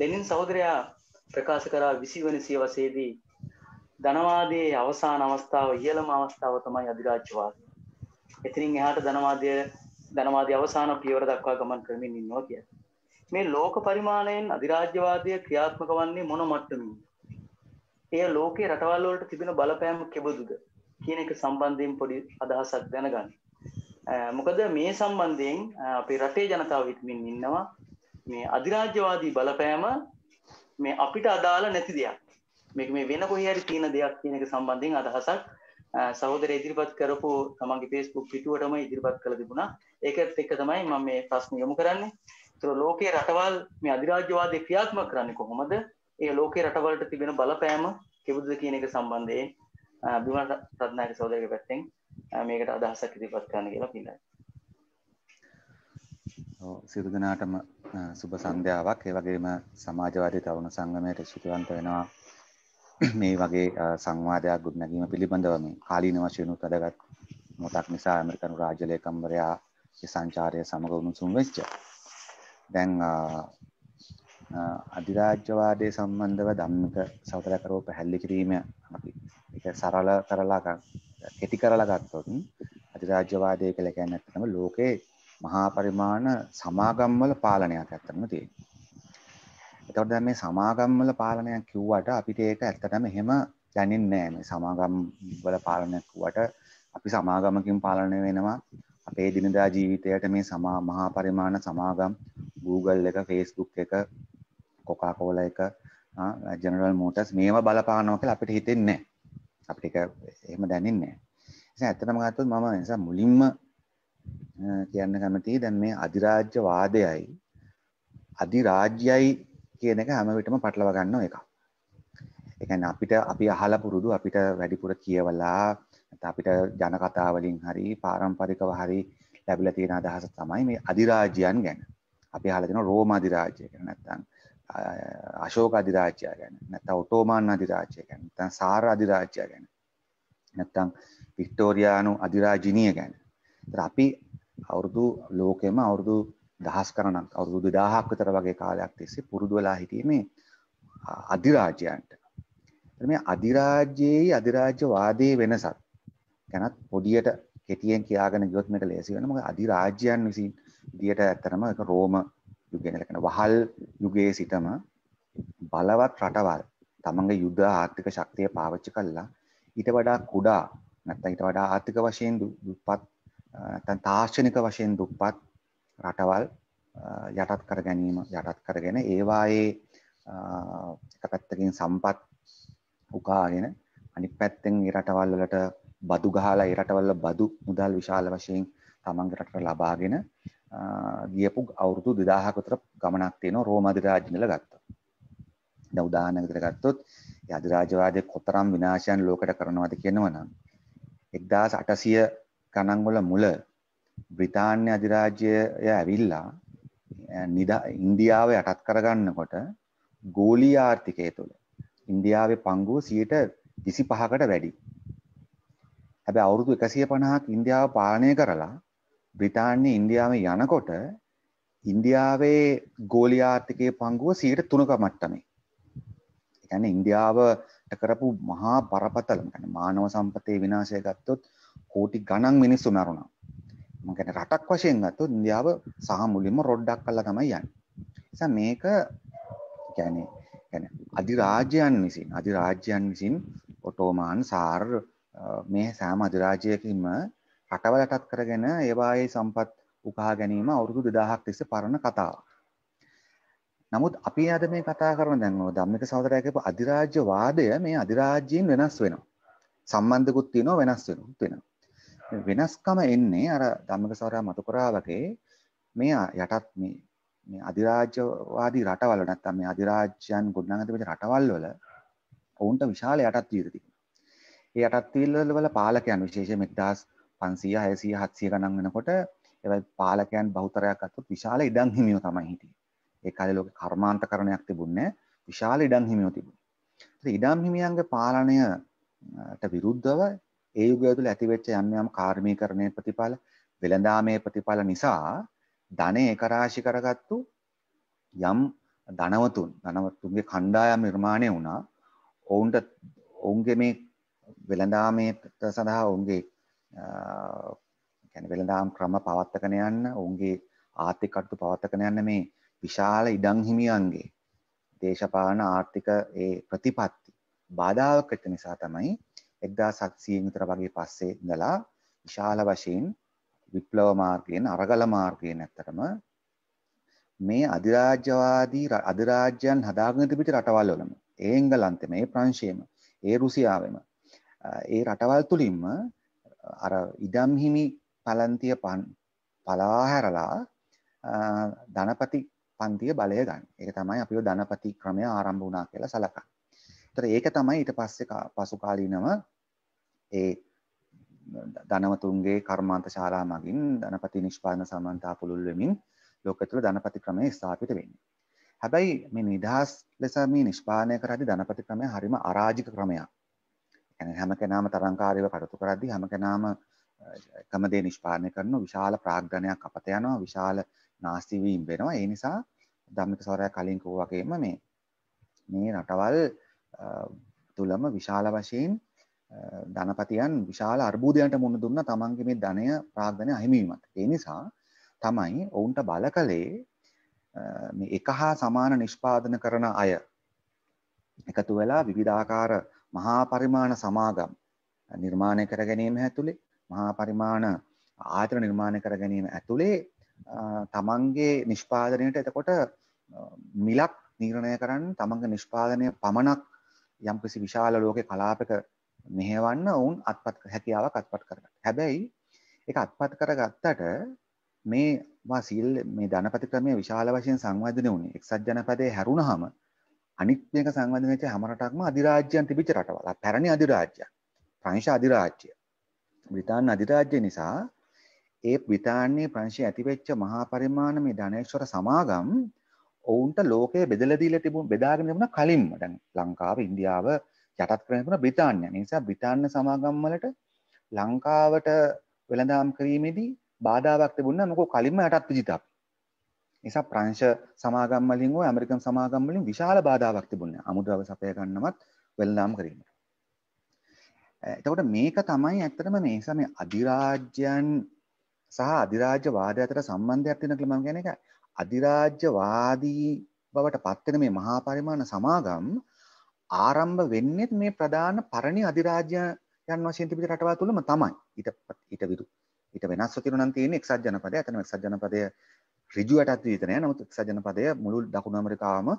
Lenin සහෝදරයා ප්‍රකාශ කරා විසිවන සියවසේදී ධනවාදයේ අවසාන අවස්ථාව ඉහළම අවස්ථාව තමයි අධිරාජ්‍යවාදය. එතනින් එහාට ධනවාදය ධනවාදී අවසාන පියවර දක්වා ගමන් කරමින් ඉන්නවා කියන්නේ. මේ ලෝක පරිමාණයෙන් අධිරාජ්‍යවාදය ක්‍රියාත්මක වන්නේ මොන මට්ටමින්ද? එය ලෝකේ රටවල් වලට තිබෙන බලපෑම කෙබඳුද කියන එක සම්බන්ධයෙන් පොඩි අදහසක් දැනගන්න. මොකද මේ සම්බන්ධයෙන් අපේ රටේ ජනතාව හිතමින් ඉන්නවා මේ අධිරාජ්‍යවාදී බලපෑම මේ අපිට අදාළ නැති දෙයක් මේක මේ වෙන කොහේ හරි තියෙන දෙයක් කියන එක සම්බන්ධයෙන් අදහසක් සහෝදරය ඉදිරිපත් කරපු තමන්ගේ Facebook පිටුවටම ඉදිරිපත් කළ තිබුණා ඒකත් එක්ක තමයි මම මේ ප්‍රශ්න යොමු කරන්නේ ඒතර ලෝකයේ රටවල් මේ අධිරාජ්‍යවාදී ක්‍රියාත්මක කරන්නේ කොහොමද ඒ ලෝකයේ රටවලට තිබෙන බලපෑම කෙබඳුද කියන එක සම්බන්ධයෙන් බිමල් රත්නායක සහෝදරගේ පැත්තෙන් මේකට අදහසක් ඉදිරිපත් කරන්න කියලා පිළිගන්නවා සිදු දෙනාටම සුබ සන්ධ්‍යාවක් ඒ වගේම සමාජවාදී තරුණ සංගමයට ශිතුවන්ත වෙනවා මේ වගේ සංවාදයක් ගොඩනැගීම පිළිබඳව මේ කාලීන වශයෙන් උත්දගත් මොතක් නිසා ඇමරිකනු රාජ්‍ය ලේකම්වරයා සංචාරය සමග උණුසුම් වෙච්ච දැන් අධිරාජ්‍යවාදය සම්බන්ධව ධම්මික සවතරකරෝ පැහැල්ලි කිරීම අපි එක සරල කරලා කෙටි කරලා ගත්තොත් අධිරාජ්‍යවාදය කියලා කියන්නේ ඇත්තටම ලෝකේ මහා පරිමාණ සමාගම්වල පාලනයක් ඇත්තටම තියෙනවා. එතකොට දැන් මේ සමාගම්වල පාලනයක් කිව්වට අපිට ඒක ඇත්තටම එහෙම දැනෙන්නේ නැහැ. මේ සමාගම්වල පාලනයක් කිව්වට අපි සමාගමකින් පාලනය වෙනවා. අපේ දිනදා ජීවිතයට මේ සමා මහා පරිමාණ සමාගම් Google එක, Facebook එක, Coca-Cola එක, General Motors මේවා බලපානවා කියලා අපිට හිතෙන්නේ නැහැ. අපිට ඒක එහෙම දැනෙන්නේ නැහැ. නිසා ඇත්තටම ගත්තොත් මම නිසා මුලින්ම කියන්න කැමති දැන් මේ අධිරාජ්‍ය වාදයයි අධිරාජ්‍යයි කියන එක හැම විටම පටලව ගන්න එක. ඒ කියන්නේ අපිට අපි අහලා පුරුදු අපිට වැඩිපුර කියවලා අපිට ජන කතා වලින් හරි පාරම්පරිකව හරි ලැබිලා තියෙන අදහස තමයි මේ අධිරාජ්‍යයන් ගැන. අපි අහලා තියෙනවා රෝම අධිරාජ්‍යය ගැන නැත්නම් අශෝක අධිරාජ්‍යය ගැන නැත්නම් ඔටෝමාන් අධිරාජ්‍යය ගැන නැත්නම් සාර අධිරාජ්‍යය ගැන නැත්නම් වික්ටෝරියානු අධිරාජිනිය ගැන අපි අවුරුදු ලෝකෙම අවුරුදු දහස් කරනක් අවුරුදු දාහක් විතර වගේ කාලයක් තිස්සේ පුරුදු වෙලා හිටීමේ අධිරාජ්‍යයන්ට මේ අධිරාජ්‍යයේ අධිරාජ්‍යවාදයේ වෙනසක් ගැනත් පොඩියට කෙටියෙන් කියාගෙන ගියොත් මේක ලේසි වෙනවා මොකද අධිරාජ්‍යයන් විසින් විදියට ඇත්තටම ඒක රෝම යුගයේ ඉඳලා කියන වහල් යුගයේ සිටම බලවත් රටවල් තමන්ගේ යුද ආර්ථික ශක්තිය පාවිච්චි කළා ඊට වඩා කුඩා නැත්නම් ඊට වඩා ආර්ථික වශයෙන් දුප්පත් තැන් තාශ්චනික වශයෙන් දුප්පත් රටවල් යටත් කර ගැනීම යටත් කරගෙන ඒවායේ එක පැත්තකින් සම්පත් උකාගෙන අනි පැත්තෙන් ඉරටවල් වලට බදු ගහලා ඉරටවල්ල බදු මුදල් විශාල වශයෙන් තමන්ගරට ලබාගෙන ගියපු අවුරුදු දෙදාහකතර ගමනක් තියෙන රෝමධිරාජිනල ගත්ත දෞදානකතර ගත්තොත් අධිරාජවාදය කොතරම් විනාශයන් ලෝකට කරනවාද කියනවනම් එක්දස් අටසිය ගණන්ගොල මුල බ්‍රිතාන්‍ය අධිරාජ්‍යය ඇවිල්ලා නිද ඉන්දියාව යටත් කරගන්නකොට ගෝලී ආර්ථිකය තුළ ඉන්දියාවේ පංගුව සියට විසි පහකට වැඩි. හැබ අවුරුදු එකසිය පණහක් ඉන්දියාව පාලනය කරලා බ්‍රිතාන්‍ය ඉන්දියාව යනකොට ඉන්දියාවේ ගෝලියාර්ථිකය පංගුව සීට තුනක මට්ටමේ. එකැන ඉන්දියාවට කරපු මහා බරපතලම ගැන මානව සම්පතය විනාශය ගත්තොත් කෝටි ගණන් මිනිස්සු මැරුණා. මම කියන්නේ රටක් වශයෙන් ගත්තොත් ඉන්දියාව සහ මුලින්ම රොඩ්ඩක් කළා තමයි යන්නේ. නිසා මේක කියන්නේ කියන්නේ අධිරාජ්‍යයන් විසින් අධිරාජ්‍යයන් විසින් ඔටෝමාන් සාර් මේ සෑම අධිරාජ්‍යයකින්ම රටවලටත් කරගෙන ඒවායේ සම්පත් උකහා ගැනීම අවුරුදු 2000ක් තිස්සේ පරණ කතාවක්. නමුත් අපි අද මේ කතා කරන දැන් ඔය ධම්මික සහෝදරයා කියපු අධිරාජ්‍ය වාදය මේ අධිරාජ්‍යයෙන් වෙනස් වෙනවා. සම්බන්ධකුත් තියෙනවා වෙනස් වෙනුත් වෙනවා වෙනස්කම එන්නේ අර ධම්මක සවරයා මතු කරා වගේ මේ යටත් මේ මේ අධිරාජ්‍යවාදී රටවල් නැත්තම් මේ අධිරාජ්‍යයන් ගොඩනගන තිබෙන රටවල් වල ඔවුන්ට විශාල යටත් වියදම් තිබෙනවා. ඒ යටත් වියදම් වල පාලකයන් විශේෂයෙන් 1500 600 700 ගණන් වෙනකොට ඒවයි පාලකයන් බහුතරයක් අත්තු විශාල ඉඩම් හිමියෝ තමයි හිටියේ. ඒ කාලේ ලෝකේ කර්මාන්තකරණයක් තිබුණේ විශාල ඉඩම් හිමියෝ තිබුණා. ඉතින් ඉඩම් හිමියන්ගේ පාලනය ට විරුද්ධව ඒ යුගය තුළ ඇතිවෙච්ච යම් යම් කාර්මීකරණය ප්‍රතිඵල වෙළඳාමේ ප්‍රතිඵල නිසා ධනය ඒකරාශි කරගත්තු යම් ධනවතුන් ධනවතුන්ගේ කණ්ඩායම් නිර්මාණය වුණා ඔවුන්ට ඔවුන්ගේ මේ වෙළඳාමේ සඳහා ඔවුන්ගේ වෙළඳාම් ක්‍රම පවත්තකන යන්න ඔවුන්ගේ ආර්ථික කටතු පවත්තකන යන්න මේ විශාල ඉඩංහිමියන්ගේ දේශපාලන ආර්ථික ඒ ප්‍රතිපත් බාධාවක් වෙච්ච නිසා තමයි 1700 විතර වගේ පස්සේ ඉඳලා විශාල වශයෙන් විප්ලව මාර්ගයෙන් අරගල මාර්ගයෙන් ඇත්තටම මේ අධිරාජ්‍යවාදී අධිරාජ්‍යයන් හදාගෙන තිබිට රටවල් වලම ඒ එංගලන්තෙම ඒ ප්‍රංශයේම ඒ රුසියාවෙම ඒ රටවල් තුලින්ම අර ඉඩම් හිමි පලන්තිය පලා හැරලා ධනපති පන්තිය බලය ගන්න. ඒක තමයි අපිව ධනපති ක්‍රමය ආරම්භ වුණා කියලා සලකන්නේ. තර ඒක තමයි ඊට පස්සෙ පසුකාලීනව ඒ ධනවතුන්ගේ කර්මාන්ත ශාලා මගින් ධනපති නිෂ්පාන සමන්තා පුළුල්වෙමින් ලෝක තුළ ධනපති ක්‍රමය ස්ථාපිත වෙන්න. හැබැයි මේ නිදහස් ලෙස මේ නිෂ්පානය කරදි ධනපති ක්‍රමය හරිම අරාජික ක්‍රමයක්. හැම කෙනාම තරංකාරව කටතු කරදි හැම කෙනාම කමදේ නිෂ්පානය කරන විශාල ප්‍රාග්ධනයක් අපත යනවා විශාල නාස්තිවීම් වෙනවා ඒ නිසා ධම්මික සවරය කලින් කෝ වගේම මේ මේ රටවල් තුළම විශාල වශයෙන් ධනපතියන් විශාල අර්බූධයන්ට මුුණ දුන්න තමන්ගේ මේ ධනය ප්‍රාග්ධනය අහිමීමට එනිසා තමයි ඔවුන්ට බල කළේ එක හා සමාන නිෂ්පාදන කරන අය එකතු වෙලා විවිධාකාර මහා පරිමාණ සමාගම් නිර්මාණය කර ගැනීම ඇතුළේ මහා පරිමාණ ආතර නිර්මාණය කර ගැනීම ඇතුළේ තමන්ගේ නිෂ්පාදනයට එතකොට මිලක් නිර්ණය කරන්න තමන්ගේ නිෂ්පාදනය පමණක් යම්කිසි විශාල ලෝක කලාපක මෙහෙවන්න ඔවුන් අත්පත් හැකියාවක් අත්පත් කරගට හැබැයි එක අත්පත් කර ගත්තට මේ සිල් මේ ධනපති ක්‍රමය විශාල වශයෙන් සංවධන වුණේ එක්සත් ජනපදය හැරුණ හම අනිත්්‍යක සංවධනච හමරටක්ම අධිරාජ්‍යයන් තිබිච රටවලා පැරණි අධිරාජ්‍ය ප්‍රංශ අධිරාජ්‍ය බ්‍රතාන් අධිරාජ්‍ය නිසා ඒ බ්‍රතාන්නේ ප්‍රංශය ඇතිවෙච්ච මහා පරිමාණ මේ ධනේශ්වර සමාගම් ඔවුන්ට ලෝකය බෙදලදීල තිබුණ බෙදාගෙන තිබුණ කලින් මට ලංකාව ඉන්දියාව යටත් කරන තිබුණ බ්‍රිතාන්‍ය නිසා බ්‍රිතාන්‍ය සමාගම්වලට ලංකාවට වෙළඳාම් කිරීමේදී බාධාවක් තිබුණා මොකෝ කලින්ම යටත් පිළිත අපි. නිසා ප්‍රංශ සමාගම් වලින් හෝ ඇමරිකන් සමාගම් වලින් විශාල බාධාවක් තිබුණා අමුද්‍රව්‍ය සපය ගන්නවත් වෙළඳාම් කිරීමට. එතකොට මේක තමයි ඇත්තටම මේ සමේ අධිරාජ්‍යයන් සහ අධිරාජ්‍ය වාදය අතර සම්බන්ධයක් තියෙන කියලා මම කියන්නේ අධිරාජ්‍යවාදී බවට පත්වෙන මේ මහා පරිමාණ සමාගම් ආරම්භ වෙන්නෙත් මේ ප්‍රධාන පරණි අධිරාජ්‍යයන් වශයෙන් තිබිච්ච රටවල් තුලම තමයි. ඊට ඊට විරු ඊට වෙනස්ව තිරුණා නම් තියෙන්නේ එක්සත් ජනපදය. අතන එක්සත් ජනපදය ඍජුවටත් විතර නෑ. නමුත් එක්සත් ජනපදය මුළු දකුණු ඇමරිකාවම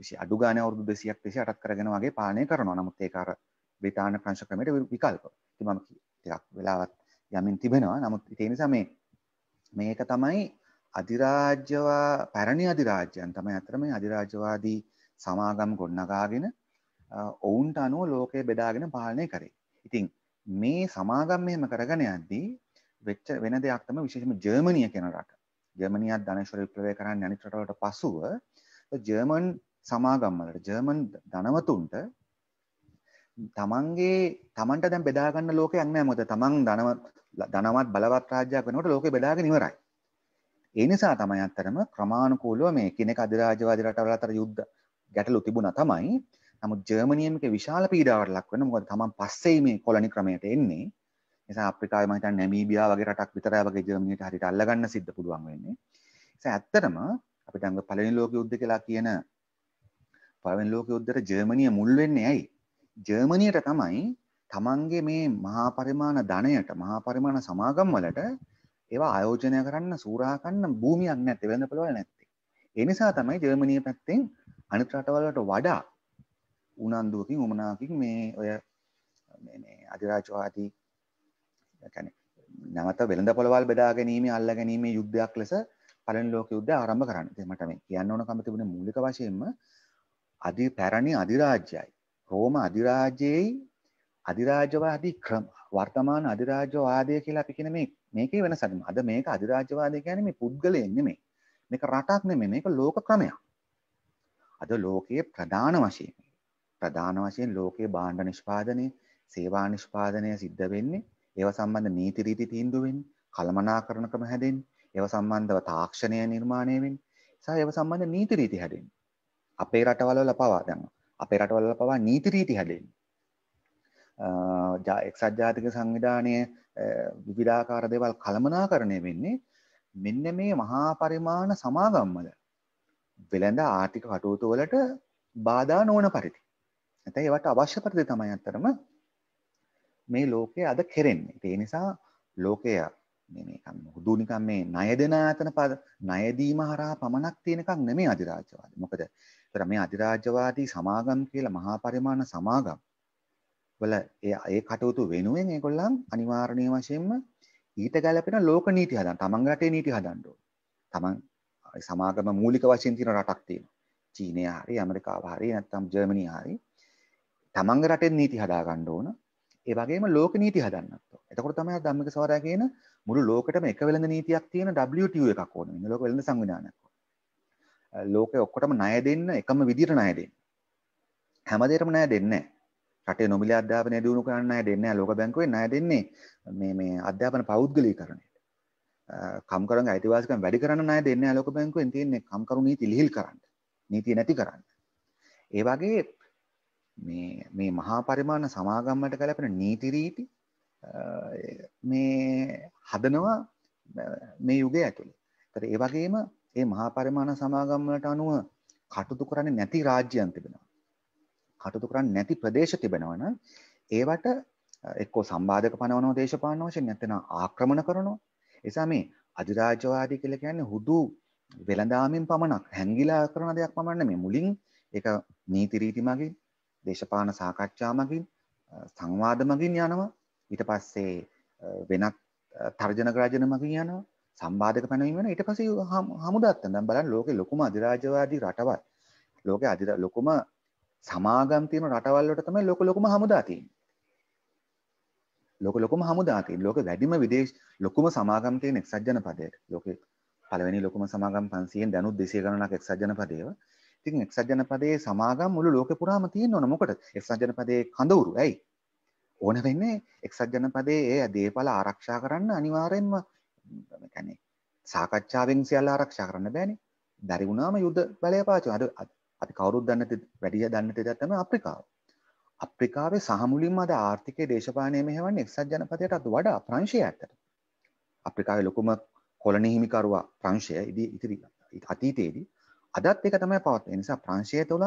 විශේෂ අඩු ගානේ අවුරුදු 200ක් 208ක් කරගෙන වගේ පාලනය කරනවා. නමුත් ඒක අර බ්‍රිතාන්‍ය ප්‍රංශ ක්‍රමයට විකල්ප. ඉතින් මම ටිකක් වෙලාවක් යමින් තිබෙනවා. නමුත් ඒ නිසා මේ මේක තමයි අධිරාජ්‍යවා පැරණි අධිරාජ්‍යයන් තමයි අතර මේ අධිරාජ්‍යවාදී සමාගම් ගොඩනගාගෙන ඔවුන්ට අනුව ලෝකය බෙදාගෙන පාලනය කරේ. ඉතින් මේ සමාගම් මෙහෙම කරගෙන යද්දී වෙච්ච වෙන දෙයක් තමයි විශේෂම ජර්මනිය කියන රට. ජර්මනියත් ධනේශ්වර විප්ලවය කරන්න අනිත් රටවලට පසුව ජර්මන් සමාගම් වලට ජර්මන් ධනවතුන්ට තමන්ගේ තමන්ට දැන් බෙදා ගන්න ලෝකයක් නැහැ මොකද තමන් ධනවත් බලවත් රාජ්‍යයක් වෙනකොට ලෝකෙ බෙදාගෙන ඉවරයි. ඒ නිසා තමයි අත්‍තරම ක්‍රමානුකූලව මේ කෙනෙක් අධිරාජ්‍යවාදී රටවල් අතර යුද්ධ ගැටලු තිබුණා තමයි. නමුත් ජර්මනිය මේක විශාල පීඩාවට ලක් වෙනවා. මොකද තමන් පස්සේ මේ කොලනි ක්‍රමයට එන්නේ. ඒ නිසා අප්‍රිකාවේ මම හිතන්නේ නැමීබියා වගේ රටක් විතරයි වගේ ජර්මනියට හරියට අල්ලගන්න සිද්ධ පුළුවන් වෙන්නේ. ඒ නිසා ඇත්තටම අපිට අංග පළවෙනි ලෝක යුද්ධ කියලා කියන පළවෙනි ලෝක යුද්ධයට ජර්මනිය මුල් වෙන්නේ ඇයි? ජර්මනියට තමයි තමන්ගේ මේ මහා පරිමාණ ධනයට මහා පරිමාණ සමාගම් වලට ඒවා ආයෝජනය කරන්න සූරාකන්න භූමියක් නැති වෙළඳ පොළවල් නැත්තේ. ඒ නිසා තමයි ජර්මනිය පැත්තෙන් අනිත් රටවල් වලට වඩා උනන්දුවකින් උමනාවකින් මේ ඔය මේ මේ අධිරාජ්‍යවාදී يعني නැවත වෙළඳ පොළවල් බෙදා ගැනීම අල්ලා ගැනීම යුද්ධයක් ලෙස පළවෙනි ලෝක යුද්ධය ආරම්භ කරන්න. ඉතින් මට මේ කියන්න ඕනකම තිබුණේ මූලික වශයෙන්ම අධි පැරණි අධිරාජ්‍යයි රෝම අධිරාජ්‍යයේ අධිරාජ්‍යවාදී ක්‍රම වර්තමාන අධිරාජ්‍යවාදය කියලා අපි කියන මේ මේකේ වෙනසක් නෑ. අද මේක අධිරාජ්‍යවාදය කියන්නේ මේ පුද්ගලයෙන් නෙමෙයි. මේක රටක් නෙමෙයි. මේක ලෝක ක්‍රමයක්. අද ලෝකයේ ප්‍රධාන වශයෙන් ප්‍රධාන වශයෙන් ලෝකයේ භාණ්ඩ නිෂ්පාදනය, සේවා නිෂ්පාදනය සිද්ධ වෙන්නේ ඒව සම්බන්ධ නීති රීති තීන්දුව වෙන්නේ, කළමනාකරණ ක්‍රම හැදෙන්නේ, ඒව සම්බන්ධව තාක්ෂණය නිර්මාණය වෙන්නේ, සහ ඒව සම්බන්ධ නීති රීති හැදෙන්නේ. අපේ රටවල වල පවා දැන් අපේ රටවල පවා නීති රීති හැදෙන්නේ. එක්සත් ජාතික සංවිධානය විවිධාකාර දෙවල් කළමනාකරණය වෙන්නේ මෙන්න මේ මහා පරිමාණ සමාගම්මල වෙළඳ ආර්ථික කටයුතු වලට බාධා නොවන පරිදි. ඇතැයි ඒවට අවශ්‍ය පරිදි තමයි අත්තරම මේ ලෝකය අද කෙරෙන්නේ. ඒ නිසා ලෝකය නිකම් හුදු නිකම් මේ ණය දෙන ආතන පද ණය දීම හරහා පමණක් තියෙන එකක් නෙමෙයි අධිරාජ්‍යවාදී. මොකද ඒතර මේ අධිරාජ්‍යවාදී සමාගම් කියලා මහා පරිමාණ සමාගම් වල ඒ කටයුතු වෙනුවෙන් ඒගොල්ලන් අනිවාර්ණය වශයෙන්ම ඊට ගැලපෙන ලෝක නීති හදන්න තමන් රටේ නීති හදන්න ඕන. තමන් සමාගම මූලික වශයෙන් තියෙන රටක් තියෙනවා. චීනය හරි ඇමරිකාව හරි නැත්නම් ජර්මනිය හරි තමන්ගේ රටේ නීති හදා ගන්න ඕන. ඒ වගේම ලෝක නීති හදන්නත් ඕන. එතකොට තමයි ධම්මික සවරයා කියන මුළු ලෝකෙටම එක වෙළඳ නීතියක් තියෙන WTO එකක් ඕන. මේ ලෝක වෙළඳ සංවිධානයක් ඕන. ලෝකෙ ඔක්කොටම ණය දෙන්න එකම විදිහට ණය දෙන්න. හැම දෙයකටම ණය දෙන්නේ නැහැ. රටේ නොමිලේ අධ්‍යාපනය දියුණු කරන්න ණය දෙන්නේ නැහැ. ලෝක බැංකුවෙන් ණය දෙන්නේ මේ මේ අධ්‍යාපන පෞද්ගලීකරණයට. කම්කරුවන්ගේ අයිතිවාසිකම් වැඩි කරන්න ණය දෙන්නේ නැහැ ලෝක බැංකුවෙන් තියෙන්නේ කම්කරු නීති ලිහිල් කරන්න. නීතිය නැති කරන්න. ඒ වගේ මේ මේ මහා පරිමාණ සමාගම්මට ගැලපෙන නීති රීති මේ හදනවා මේ යුගය ඇතුළේ. ඒතර ඒ වගේම මේ මහා පරිමාණ සමාගම් වලට අනුව කටයුතු කරන්නේ නැති රාජ්‍යයන් තිබෙනවා. කටුතු කරන්න නැති ප්‍රදේශ තිබෙනවන ඒවට එක්කෝ සම්බාධක පනවනෝ දේශපාන වශයෙන් නැතෙන ආක්‍රමණ කරනවා එසා මේ අධිරාජ්‍යවාදී කියලා කියන්නේ හුදු වෙළඳාමෙන් පමණක් හැංගිලා කරන දෙයක් පමණ මේ මුලින් ඒක නීති රීති මගින් දේශපාලන සාකච්ඡා මගින් සංවාද මගින් යනවා ඊට පස්සේ වෙනත් තර්ජන රාජන මගින් යනවා සම්බාධක පැනවීම වෙනවා ඊට පස්සේ හමුදාත් දැන් බලන්න ලෝකේ ලොකුම අධිරාජ්‍යවාදී රටවල් ලෝකේ අධිර ලොකුම සමාගම් තියෙන රටවල් වලට තමයි ලොකු ලොකුම හමුදා තියෙන්නේ. ලොකු ලොකුම හමුදා තියෙන්නේ. ලෝක වැඩිම විදේශ ලොකුම සමාගම් තියෙන එක්සත් ජනපදයේ. ලෝකේ පළවෙනි ලොකුම සමාගම් 500න් දැනුත් 200 ගණනක් එක්සත් ජනපදයේව. ඉතින් එක්සත් ජනපදයේ සමාගම් මුළු ලෝකෙ පුරාම තියෙන්න ඕන. මොකටද? එක්සත් ජනපදයේ කඳවුරු. ඇයි? ඕන වෙන්නේ එක්සත් ජනපදයේ ඒ දේපල ආරක්ෂා කරන්න අනිවාර්යෙන්ම يعني සාකච්ඡාවෙන් සියල්ල ආරක්ෂා කරන්න බෑනේ. බැරි වුණාම යුද බලය පාවිච්චි. අද අපි කවුරුත් දන්න වැඩිය දන්න තෙදක් තමයි අප්‍රිකාව. අප්‍රිකාවේ සහමුලින්ම අද ආර්ථිකයේ දේශපාලනය මෙහෙවන්නේ එක්සත් ජනපදයටත් වඩා ප්‍රංශය ඇත්තට. අප්‍රිකාවේ ලොකුම කොලනි හිමිකරුවා ප්‍රංශය. ඉදී ඉතිරි අතීතයේදී අදත් ඒක තමයි පවත්වන්නේ. ඒ නිසා ප්‍රංශය තුළ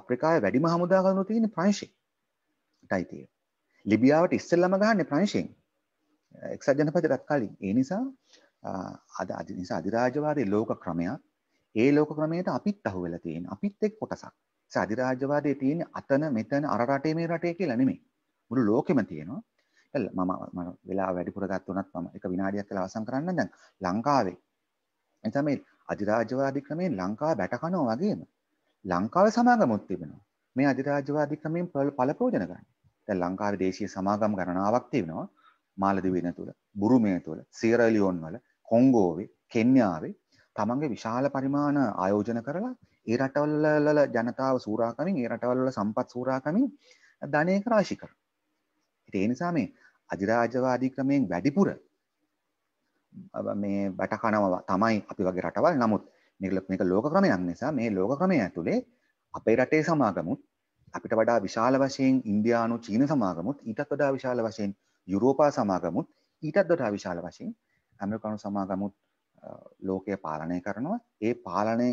අප්‍රිකාවේ වැඩිම හමුදා ගන්න තියෙන ප්‍රංශයටයි තියෙන්නේ. ලිබියාවට ඉස්සෙල්ලම ගහන්නේ ප්‍රංශයෙන්. එක්සත් ජනපදයටත් කලින්. ඒ නිසා අද නිසා අධිරාජ්‍යවාදී ලෝක ක්‍රමයක් ඒ ලෝක ක්‍රමයට අපිත් අහු වෙලා තියෙන අපිත් එක් කොටසක්. ඒ අධිරාජ්‍යවාදයේ තියෙන අතන මෙතන අර රටේ මේ රටේ කියලා නෙමෙයි. මුළු ලෝකෙම තියෙනවා. මම මම වෙලා වැඩිපුර ගත්තුණත් මම එක විනාඩියක් කියලා අවසන් කරන්න දැන් ලංකාවේ. එතන මේ අධිරාජ්‍යවාදී ක්‍රමයෙන් ලංකාව බැටකනවා වගේම ලංකාවේ සමාගමුත් තිබෙනවා. මේ අධිරාජ්‍යවාදී ක්‍රමයෙන් ඵල ප්‍රයෝජන ගන්න. දැන් ලංකාවේ දේශීය සමාගම් ගණනාවක් තියෙනවා. මාලදිවයින තුල, බුරුමය තුල, සියරලියෝන් වල, කොංගෝවේ, කෙන්යාවේ තමන්ගේ විශාල පරිමාණ ආයෝජන කරලා ඒ රටවල්ලල ජනතාව සූරාකමින් ඒ රටවල්ල සම්පත් සූරාකමින් ධනය කරාශි කර. ඒ නිසා මේ අධිරාජවාදී ක්‍රමයෙන් වැඩිපුර මේ බටකනව තමයි අපි වගේ රටවල් නමුත් මේක මේක ලෝක ක්‍රමයක් නිසා මේ ලෝක ක්‍රමය ඇතුලේ අපේ රටේ සමාගමුත් අපිට වඩා විශාල වශයෙන් ඉන්දියානු චීන සමාගමුත් ඊටත් වඩා විශාල වශයෙන් යුරෝපා සමාගමුත් ඊටත් වඩා විශාල වශයෙන් ඇමරිකානු සමාගමුත් ලෝකය පාලනය කරනවා ඒ පාලනය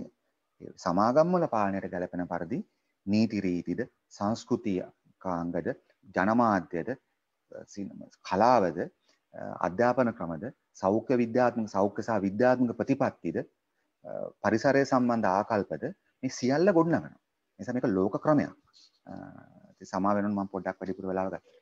සමාගම්වල පාලනයට ගැලපෙන පරිදි නීතිරීතිද සංස්කෘතිය කාංගද ජනමාධ්‍යද කලාවද අධ්‍යාපන ක්‍රමද සෞඛ්‍ය විද්‍යාත්මක සෞඛ්‍ය සහ විද්‍යාත්මක ප්‍රතිපත්තිද පරිසරය සම්බන්ධ ආකල්පද මේ සියල්ල ගොඩනගනවා. නිසා මේක ලෝක ක්‍රමයක්. ඉතින් සමා වෙනුන මම පොඩ්ඩක් වැඩිපුර වෙලාව ගත්තා.